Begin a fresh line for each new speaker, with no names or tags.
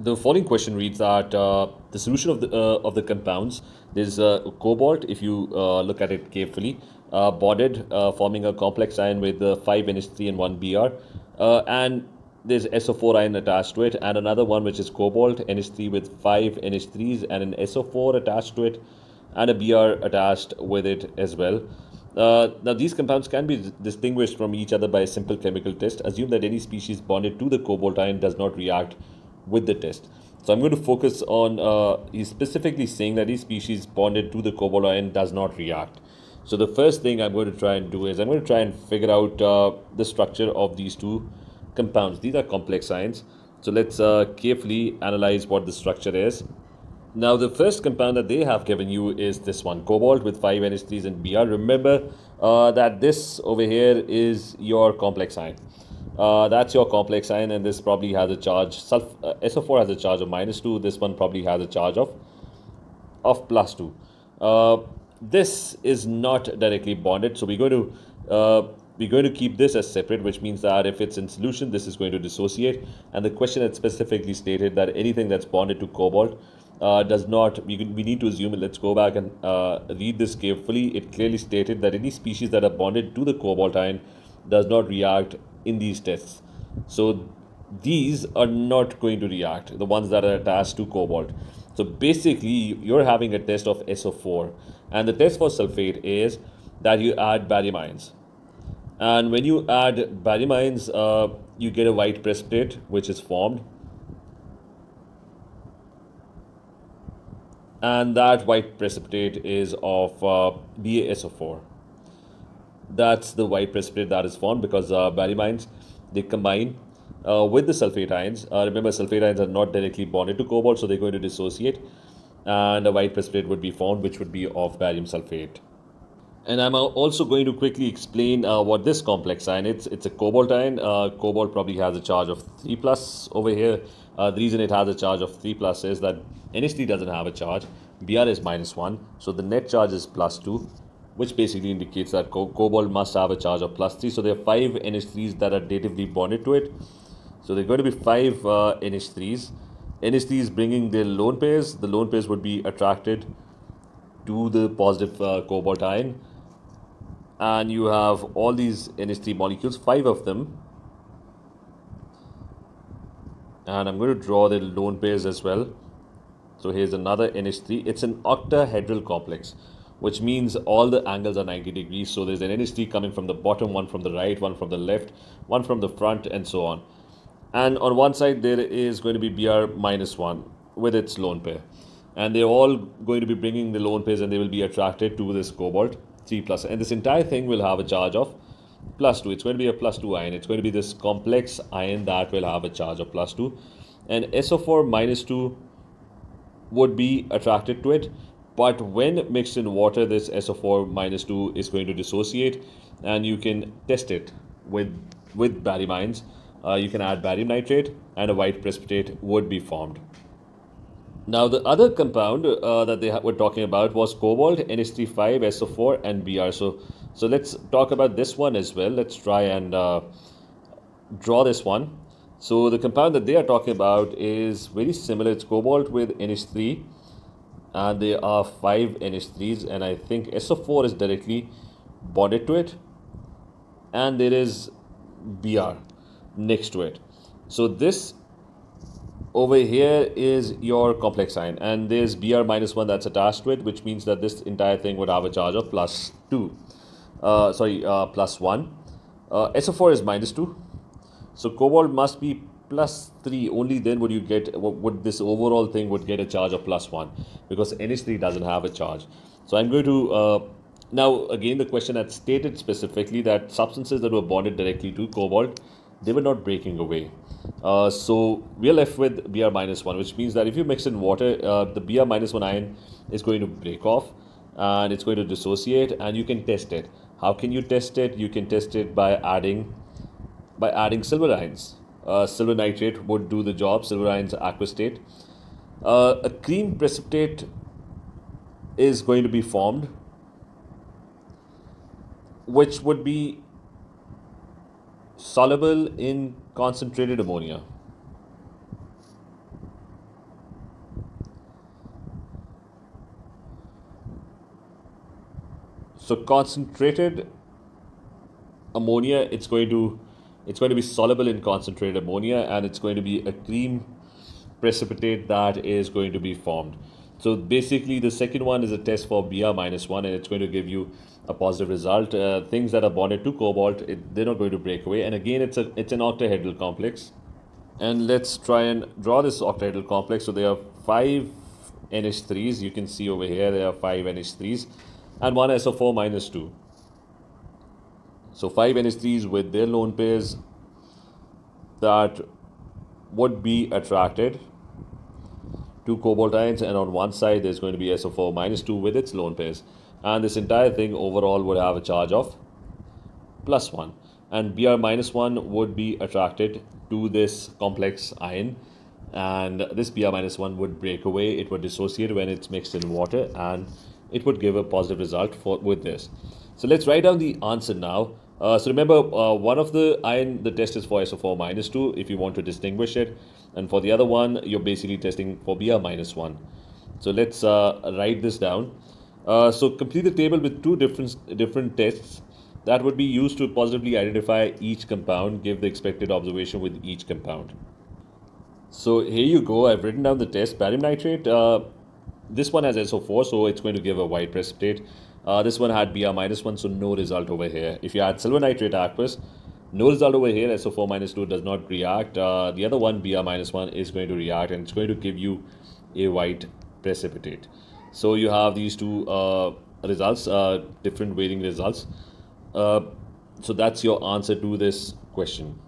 the following question reads that uh, the solution of the uh, of the compounds there's uh, cobalt if you uh, look at it carefully uh, bonded uh, forming a complex ion with uh, 5nh3 and 1br and there's SO4 ion attached to it and another one which is cobalt NH3 with 5 NH3s and an SO4 attached to it and a BR attached with it as well. Uh, now, these compounds can be distinguished from each other by a simple chemical test. Assume that any species bonded to the cobalt ion does not react with the test. So I'm going to focus on, uh, he's specifically saying that each species bonded to the cobalt ion does not react. So the first thing I'm going to try and do is I'm going to try and figure out uh, the structure of these two compounds. These are complex ions. So let's uh, carefully analyze what the structure is. Now the first compound that they have given you is this one, cobalt with 5 NH3s and Br. Remember uh, that this over here is your complex ion uh, that's your complex ion and this probably has a charge sulf uh, SO4 has a charge of minus 2 this one probably has a charge of of plus 2 uh, this is not directly bonded so we're going to uh, we're going to keep this as separate which means that if it's in solution this is going to dissociate and the question had specifically stated that anything that's bonded to cobalt uh, does not we, we need to assume it let's go back and uh, read this carefully it clearly stated that any species that are bonded to the cobalt ion does not react in these tests. So these are not going to react, the ones that are attached to cobalt. So basically, you're having a test of SO4. And the test for sulfate is that you add barium ions. And when you add barium ions, uh, you get a white precipitate which is formed. And that white precipitate is of uh, BaSO4 that's the white precipitate that is formed because uh, ions they combine uh, with the sulfate ions. Uh, remember, sulfate ions are not directly bonded to cobalt, so they're going to dissociate, and a white precipitate would be formed, which would be of barium sulfate. And I'm uh, also going to quickly explain uh, what this complex ion. is. it's a cobalt ion. Uh, cobalt probably has a charge of three plus over here. Uh, the reason it has a charge of three plus is that NH3 doesn't have a charge. Br is minus one, so the net charge is plus two which basically indicates that co cobalt must have a charge of plus 3. So there are 5 NH3s that are datively bonded to it. So they are going to be 5 uh, NH3s. NH3s bringing their lone pairs. The lone pairs would be attracted to the positive uh, cobalt ion. And you have all these NH3 molecules, 5 of them. And I'm going to draw the lone pairs as well. So here's another NH3. It's an octahedral complex which means all the angles are 90 degrees. So there's an NST coming from the bottom, one from the right, one from the left, one from the front, and so on. And on one side, there is going to be BR minus 1 with its lone pair. And they're all going to be bringing the lone pairs and they will be attracted to this cobalt 3 plus. And this entire thing will have a charge of plus 2. It's going to be a plus 2 ion. It's going to be this complex ion that will have a charge of plus 2. And SO4 minus 2 would be attracted to it but when mixed in water, this SO4 minus 2 is going to dissociate and you can test it with, with barymines. Uh, you can add barium nitrate and a white precipitate would be formed. Now, the other compound uh, that they were talking about was cobalt, NH35, SO4, and Br. So, so let's talk about this one as well. Let's try and uh, draw this one. So the compound that they are talking about is very similar. It's cobalt with NH3 and uh, there are five NH3s and I think SO4 is directly bonded to it and there is Br next to it. So this over here is your complex ion and there's Br minus 1 that's attached to it which means that this entire thing would have a charge of plus 2. Uh, sorry, uh, plus 1. Uh, SO4 is minus 2. So cobalt must be plus 3 only then would you get would this overall thing would get a charge of plus 1 because NH3 doesn't have a charge so I'm going to uh, now again the question had stated specifically that substances that were bonded directly to cobalt they were not breaking away uh, so we are left with Br minus 1 which means that if you mix in water uh, the Br minus 1 ion is going to break off and it's going to dissociate and you can test it how can you test it you can test it by adding by adding silver ions uh, silver nitrate would do the job, silver ions aquastate. Uh, a cream precipitate is going to be formed, which would be soluble in concentrated ammonia. So concentrated ammonia, it's going to it's going to be soluble in concentrated ammonia and it's going to be a cream precipitate that is going to be formed. So basically the second one is a test for Br minus 1 and it's going to give you a positive result. Uh, things that are bonded to cobalt, it, they're not going to break away. And again, it's, a, it's an octahedral complex. And let's try and draw this octahedral complex. So there are five NH3s. You can see over here there are five NH3s and one SO4 minus 2. So five NH3s with their lone pairs that would be attracted to cobalt ions and on one side there's going to be SO4 minus 2 with its lone pairs and this entire thing overall would have a charge of plus 1 and Br minus 1 would be attracted to this complex ion and this Br minus 1 would break away, it would dissociate when it's mixed in water and it would give a positive result for with this. So let's write down the answer now. Uh, so remember, uh, one of the iron, the test is for SO4 minus 2 if you want to distinguish it. And for the other one, you're basically testing for Br minus 1. So let's uh, write this down. Uh, so complete the table with two different, different tests that would be used to positively identify each compound, give the expected observation with each compound. So here you go, I've written down the test. Barium nitrate, uh, this one has SO4, so it's going to give a white precipitate. Uh, this one had Br minus 1, so no result over here. If you add silver nitrate aqueous, no result over here. SO4 minus 2 does not react. Uh, the other one, Br minus 1, is going to react and it's going to give you a white precipitate. So you have these two uh, results, uh, different varying results. Uh, so that's your answer to this question.